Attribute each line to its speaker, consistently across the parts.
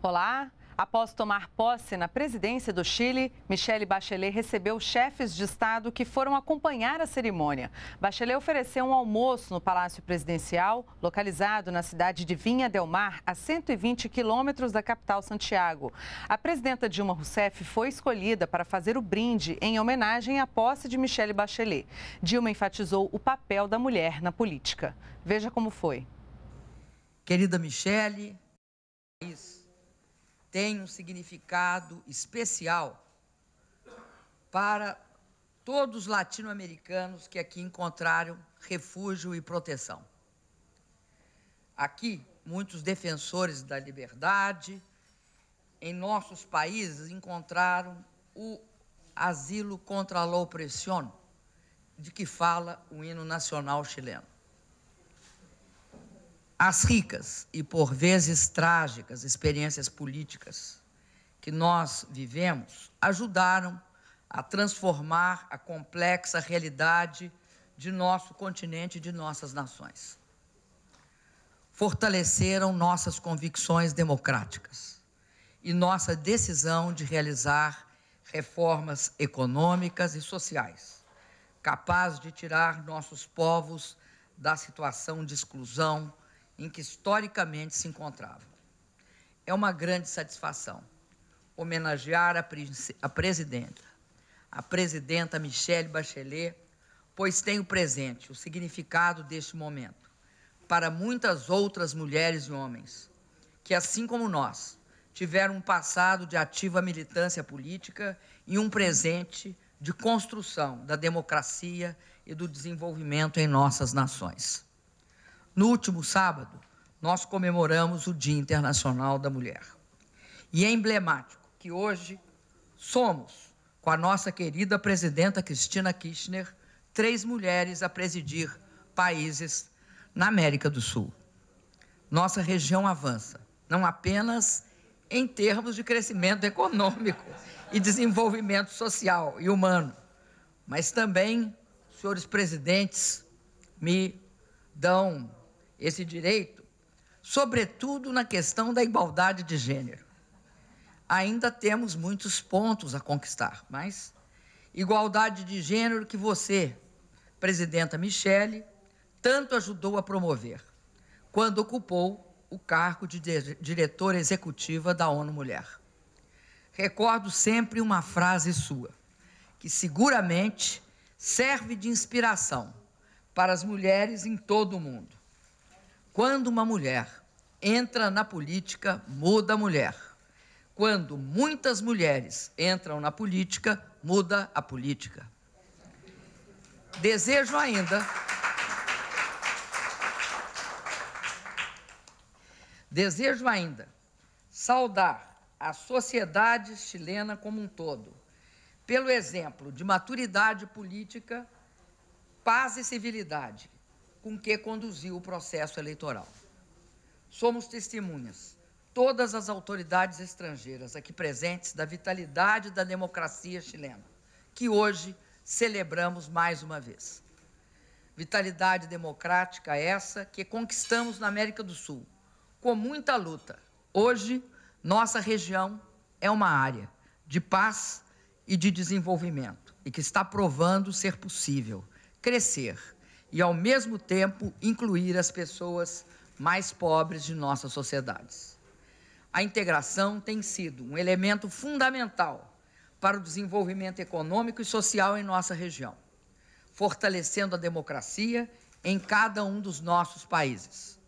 Speaker 1: Olá. Após tomar posse na presidência do Chile, Michele Bachelet recebeu chefes de Estado que foram acompanhar a cerimônia. Bachelet ofereceu um almoço no Palácio Presidencial, localizado na cidade de Vinha del Mar, a 120 quilômetros da capital Santiago. A presidenta Dilma Rousseff foi escolhida para fazer o brinde em homenagem à posse de Michele Bachelet. Dilma enfatizou o papel da mulher na política. Veja como foi. Querida Michele, isso
Speaker 2: tem um significado especial para todos os latino-americanos que aqui encontraram refúgio e proteção. Aqui, muitos defensores da liberdade em nossos países encontraram o asilo contra a opressão, de que fala o hino nacional chileno. As ricas e por vezes trágicas experiências políticas que nós vivemos ajudaram a transformar a complexa realidade de nosso continente e de nossas nações. Fortaleceram nossas convicções democráticas e nossa decisão de realizar reformas econômicas e sociais, capazes de tirar nossos povos da situação de exclusão em que historicamente se encontravam. É uma grande satisfação homenagear a, a presidenta, a presidenta Michelle Bachelet, pois tem o presente, o significado deste momento, para muitas outras mulheres e homens que, assim como nós, tiveram um passado de ativa militância política e um presente de construção da democracia e do desenvolvimento em nossas nações. No último sábado, nós comemoramos o Dia Internacional da Mulher. E é emblemático que hoje somos, com a nossa querida presidenta Cristina Kirchner, três mulheres a presidir países na América do Sul. Nossa região avança, não apenas em termos de crescimento econômico e desenvolvimento social e humano, mas também, senhores presidentes, me dão esse direito, sobretudo na questão da igualdade de gênero. Ainda temos muitos pontos a conquistar, mas igualdade de gênero que você, presidenta Michele, tanto ajudou a promover quando ocupou o cargo de diretora executiva da ONU Mulher. Recordo sempre uma frase sua, que seguramente serve de inspiração para as mulheres em todo o mundo. Quando uma mulher entra na política, muda a mulher. Quando muitas mulheres entram na política, muda a política. Desejo ainda. Desejo ainda saudar a sociedade chilena como um todo, pelo exemplo de maturidade política, paz e civilidade com que conduziu o processo eleitoral. Somos testemunhas, todas as autoridades estrangeiras aqui presentes, da vitalidade da democracia chilena, que hoje celebramos mais uma vez. Vitalidade democrática essa que conquistamos na América do Sul, com muita luta. Hoje, nossa região é uma área de paz e de desenvolvimento e que está provando ser possível crescer, e, ao mesmo tempo, incluir as pessoas mais pobres de nossas sociedades. A integração tem sido um elemento fundamental para o desenvolvimento econômico e social em nossa região, fortalecendo a democracia em cada um dos nossos países.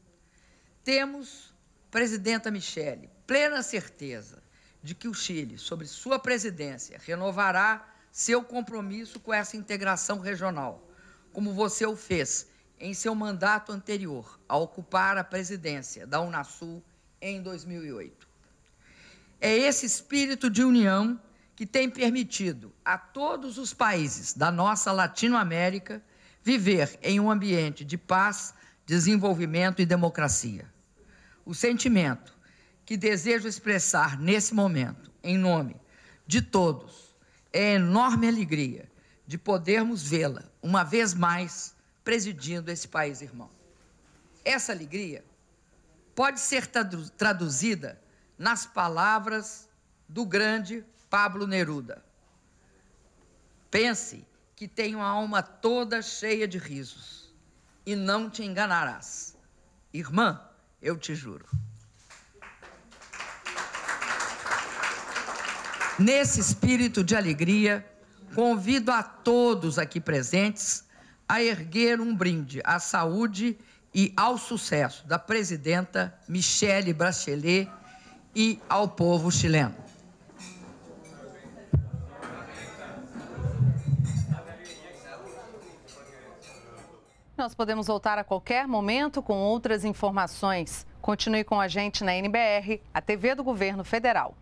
Speaker 2: Temos, presidenta Michele, plena certeza de que o Chile, sobre sua presidência, renovará seu compromisso com essa integração regional como você o fez em seu mandato anterior, a ocupar a presidência da Unasul em 2008. É esse espírito de união que tem permitido a todos os países da nossa Latinoamérica viver em um ambiente de paz, desenvolvimento e democracia. O sentimento que desejo expressar nesse momento, em nome de todos, é enorme alegria de podermos vê-la, uma vez mais, presidindo esse país irmão. Essa alegria pode ser traduzida nas palavras do grande Pablo Neruda. Pense que tenho a alma toda cheia de risos e não te enganarás. Irmã, eu te juro. Nesse espírito de alegria, Convido a todos aqui presentes a erguer um brinde à saúde e ao sucesso da presidenta Michelle Bachelet e ao povo chileno.
Speaker 1: Nós podemos voltar a qualquer momento com outras informações. Continue com a gente na NBR, a TV do Governo Federal.